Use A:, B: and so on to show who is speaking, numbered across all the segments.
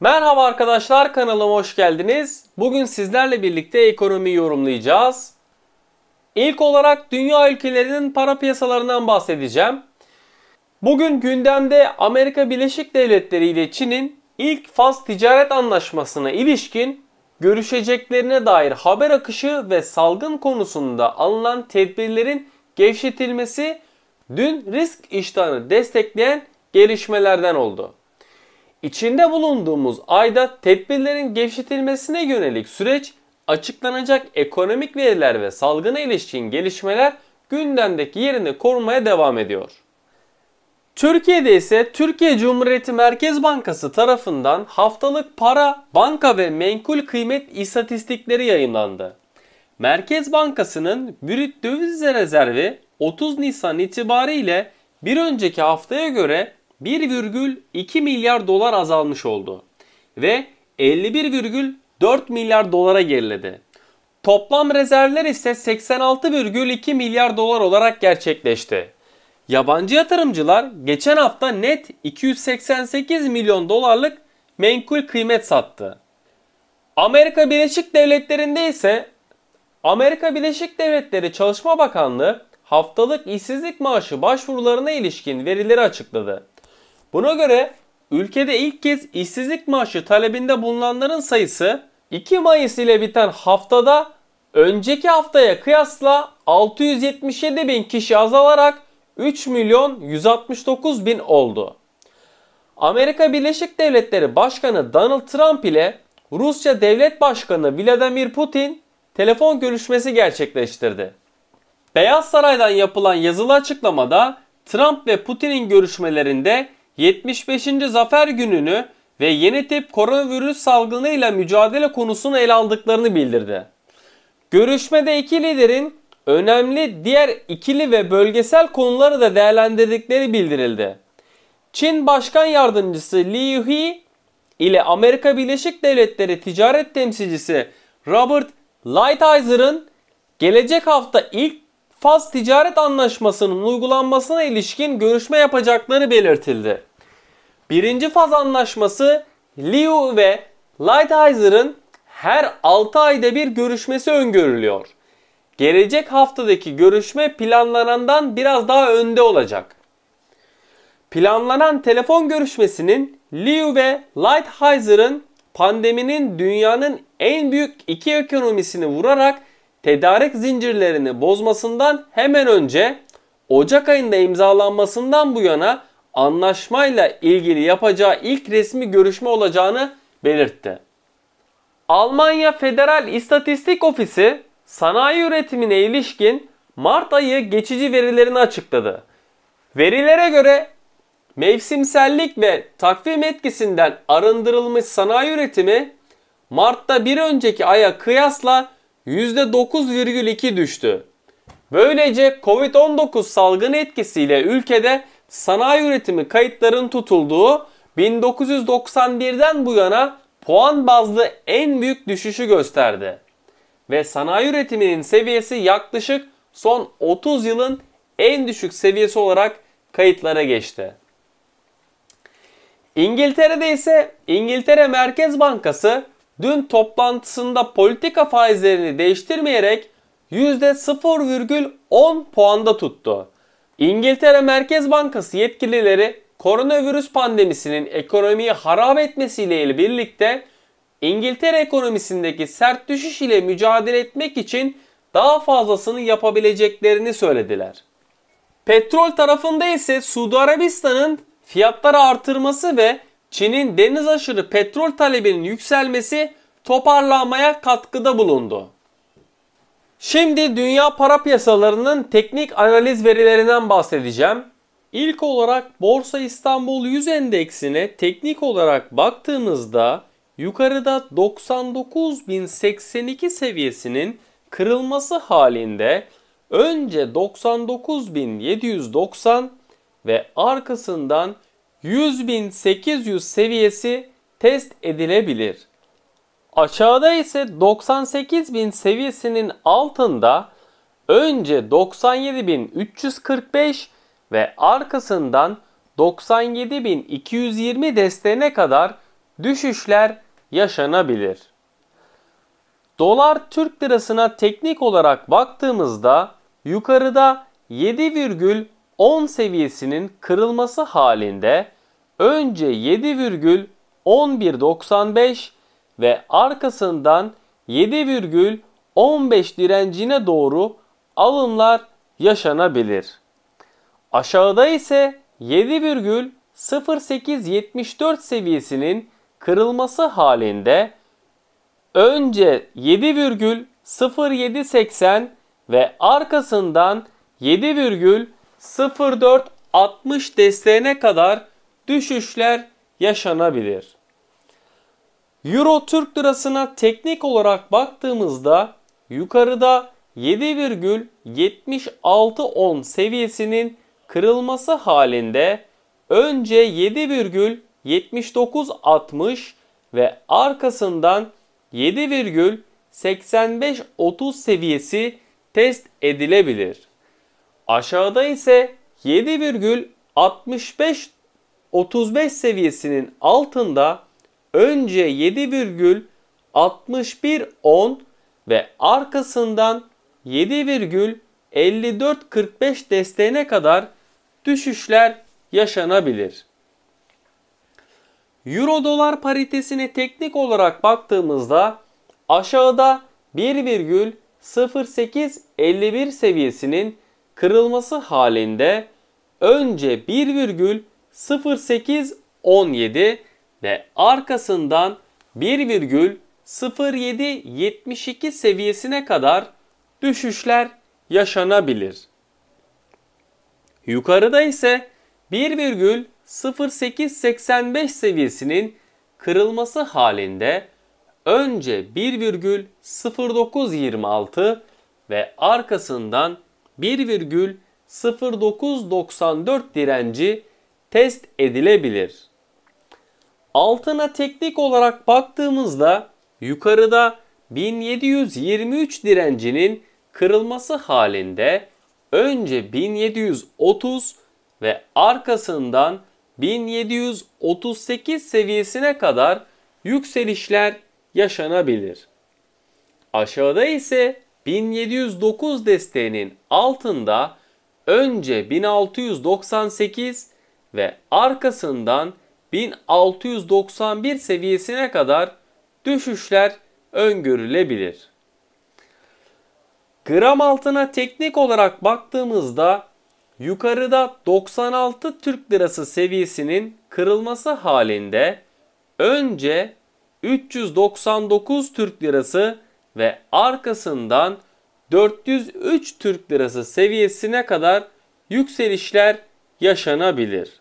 A: Merhaba arkadaşlar kanalıma hoş geldiniz. Bugün sizlerle birlikte ekonomiyi yorumlayacağız. İlk olarak dünya ülkelerinin para piyasalarından bahsedeceğim. Bugün gündemde Amerika Birleşik Devletleri ile Çin'in ilk faz ticaret anlaşmasına ilişkin görüşeceklerine dair haber akışı ve salgın konusunda alınan tedbirlerin gevşetilmesi dün risk iştahını destekleyen gelişmelerden oldu. İçinde bulunduğumuz ayda tedbirlerin gevşetilmesine yönelik süreç, açıklanacak ekonomik veriler ve salgına ilişkin gelişmeler gündemdeki yerini korumaya devam ediyor. Türkiye'de ise Türkiye Cumhuriyeti Merkez Bankası tarafından haftalık para, banka ve menkul kıymet istatistikleri yayınlandı. Merkez Bankası'nın brüt döviz rezervi 30 Nisan itibariyle bir önceki haftaya göre 1,2 milyar dolar azalmış oldu ve 51,4 milyar dolara geriledi. Toplam rezervler ise 86,2 milyar dolar olarak gerçekleşti. Yabancı yatırımcılar geçen hafta net 288 milyon dolarlık menkul kıymet sattı. Amerika Birleşik Devletleri'nde ise Amerika Birleşik Devletleri Çalışma Bakanlığı haftalık işsizlik maaşı başvurularına ilişkin verileri açıkladı. Buna göre ülkede ilk kez işsizlik maaşı talebinde bulunanların sayısı 2 Mayıs ile biten haftada önceki haftaya kıyasla 677 bin kişi azalarak 3 milyon 169 bin oldu. Amerika Birleşik Devletleri Başkanı Donald Trump ile Rusya Devlet Başkanı Vladimir Putin telefon görüşmesi gerçekleştirdi. Beyaz Saray'dan yapılan yazılı açıklamada Trump ve Putin'in görüşmelerinde 75. Zafer Günü'nü ve yeni tip koronavirüs salgınıyla mücadele konusunu ele aldıklarını bildirdi. Görüşmede iki liderin önemli diğer ikili ve bölgesel konuları da değerlendirdikleri bildirildi. Çin Başkan Yardımcısı Li Yuhi ile Amerika Birleşik Devletleri Ticaret Temsilcisi Robert Lighthizer gelecek hafta ilk Fas Ticaret Anlaşması'nın uygulanmasına ilişkin görüşme yapacakları belirtildi. Birinci faz anlaşması Liu ve Lighthizer her 6 ayda bir görüşmesi öngörülüyor. Gelecek haftadaki görüşme planlanandan biraz daha önde olacak. Planlanan telefon görüşmesinin Liu ve Lighthizer'ın pandeminin dünyanın en büyük iki ekonomisini vurarak tedarik zincirlerini bozmasından hemen önce Ocak ayında imzalanmasından bu yana anlaşmayla ilgili yapacağı ilk resmi görüşme olacağını belirtti. Almanya Federal İstatistik Ofisi sanayi üretimine ilişkin Mart ayı geçici verilerini açıkladı. Verilere göre mevsimsellik ve takvim etkisinden arındırılmış sanayi üretimi Mart'ta bir önceki aya kıyasla %9,2 düştü. Böylece Covid-19 salgın etkisiyle ülkede sanayi üretimi kayıtların tutulduğu 1991'den bu yana puan bazlı en büyük düşüşü gösterdi. Ve sanayi üretiminin seviyesi yaklaşık son 30 yılın en düşük seviyesi olarak kayıtlara geçti. İngiltere'de ise İngiltere Merkez Bankası dün toplantısında politika faizlerini değiştirmeyerek %0,10 puanda tuttu. İngiltere Merkez Bankası yetkilileri koronavirüs pandemisinin ekonomiyi harap etmesiyle birlikte İngiltere ekonomisindeki sert düşüş ile mücadele etmek için daha fazlasını yapabileceklerini söylediler. Petrol tarafında ise Suudi Arabistan'ın fiyatları artırması ve Çin'in deniz aşırı petrol talebinin yükselmesi toparlanmaya katkıda bulundu. Şimdi dünya para piyasalarının teknik analiz verilerinden bahsedeceğim. İlk olarak Borsa İstanbul 100 endeksine teknik olarak baktığımızda yukarıda 99.082 seviyesinin kırılması halinde önce 99.790 ve arkasından 100.800 seviyesi test edilebilir. Aşağıda ise 98.000 seviyesinin altında önce 97.345 ve arkasından 97.220 desteğine kadar düşüşler yaşanabilir. Dolar Türk lirasına teknik olarak baktığımızda yukarıda 7,6 10 seviyesinin kırılması halinde önce 7,1195 ve arkasından 7,15 direncine doğru alımlar yaşanabilir. Aşağıda ise 7,0874 seviyesinin kırılması halinde önce 7,0780 ve arkasından 7,15 0.460 desteğine kadar düşüşler yaşanabilir. Euro Türk lirasına teknik olarak baktığımızda yukarıda 7,7610 seviyesinin kırılması halinde önce 7,7960 ve arkasından 7,8530 seviyesi test edilebilir. Aşağıda ise 7,65 35 seviyesinin altında önce 7,61 10 ve arkasından 7,54 45 desteğine kadar düşüşler yaşanabilir. Euro dolar paritesine teknik olarak baktığımızda aşağıda 1,0851 seviyesinin kırılması halinde önce 1,0817 ve arkasından 1,0772 seviyesine kadar düşüşler yaşanabilir. Yukarıda ise 1,0885 seviyesinin kırılması halinde önce 1,0926 ve arkasından 1,0994 direnci test edilebilir. Altına teknik olarak baktığımızda yukarıda 1723 direncinin kırılması halinde önce 1730 ve arkasından 1738 seviyesine kadar yükselişler yaşanabilir. Aşağıda ise 1709 desteğinin altında önce 1698 ve arkasından 1691 seviyesine kadar düşüşler öngörülebilir. Gram altına teknik olarak baktığımızda yukarıda 96 Türk Lirası seviyesinin kırılması halinde önce 399 Türk Lirası ve arkasından 403 Türk lirası seviyesine kadar yükselişler yaşanabilir.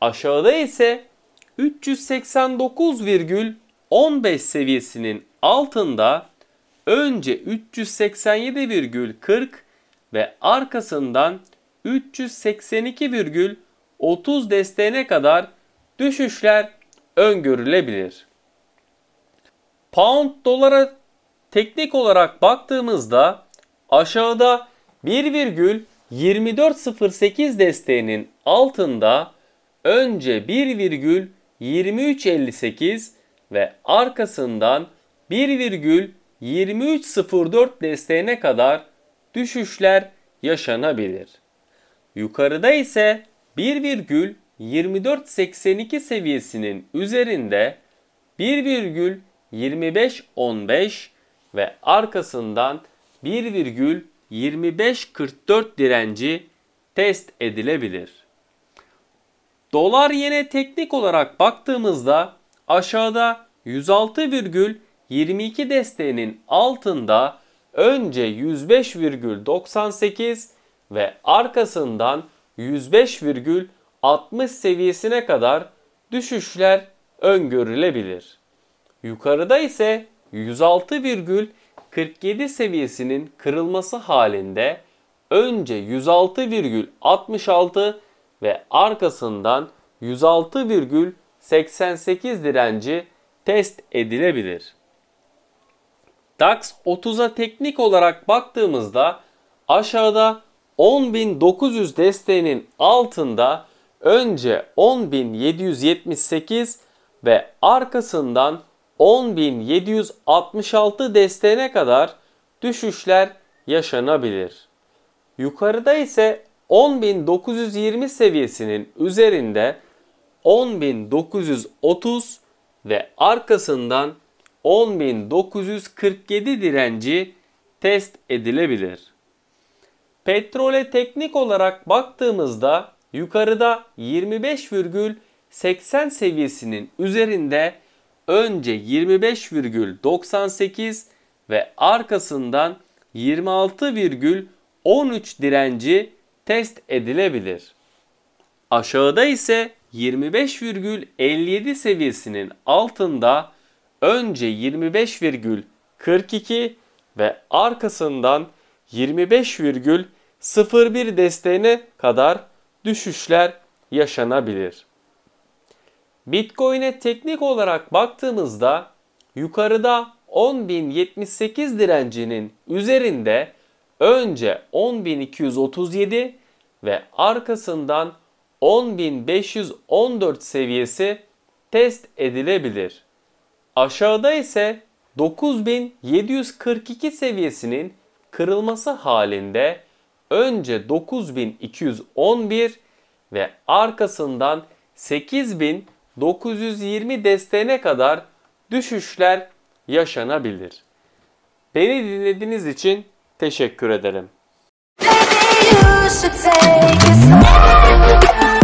A: Aşağıda ise 389,15 seviyesinin altında önce 387,40 ve arkasından 382,30 desteğine kadar düşüşler öngörülebilir. Pound dolara teknik olarak baktığımızda aşağıda 1,2408 desteğinin altında önce 1,2358 ve arkasından 1,2304 desteğine kadar düşüşler yaşanabilir. Yukarıda ise 1,2482 seviyesinin üzerinde 1,2515 ve arkasından 1,2544 direnci test edilebilir. Dolar yene teknik olarak baktığımızda aşağıda 106,22 desteğinin altında önce 105,98 ve arkasından 105,60 seviyesine kadar düşüşler öngörülebilir. Yukarıda ise 106,47 seviyesinin kırılması halinde önce 106,66 ve arkasından 106,88 direnci test edilebilir. DAX 30'a teknik olarak baktığımızda aşağıda 10.900 desteğinin altında önce 10.778 ve arkasından 10.766 desteğine kadar düşüşler yaşanabilir. Yukarıda ise 10.920 seviyesinin üzerinde 10.930 ve arkasından 10.947 direnci test edilebilir. Petrole teknik olarak baktığımızda yukarıda 25,80 seviyesinin üzerinde önce 25,98 ve arkasından 26,13 direnci test edilebilir. Aşağıda ise 25,57 seviyesinin altında önce 25,42 ve arkasından 25,01 desteğine kadar düşüşler yaşanabilir. Bitcoin'e teknik olarak baktığımızda yukarıda 10.078 direncinin üzerinde önce 10.237 ve arkasından 10.514 seviyesi test edilebilir. Aşağıda ise 9742 seviyesinin kırılması halinde önce 9211 ve arkasından 8000 920 desteğine kadar düşüşler yaşanabilir. Beni dinlediğiniz için teşekkür ederim. Maybe you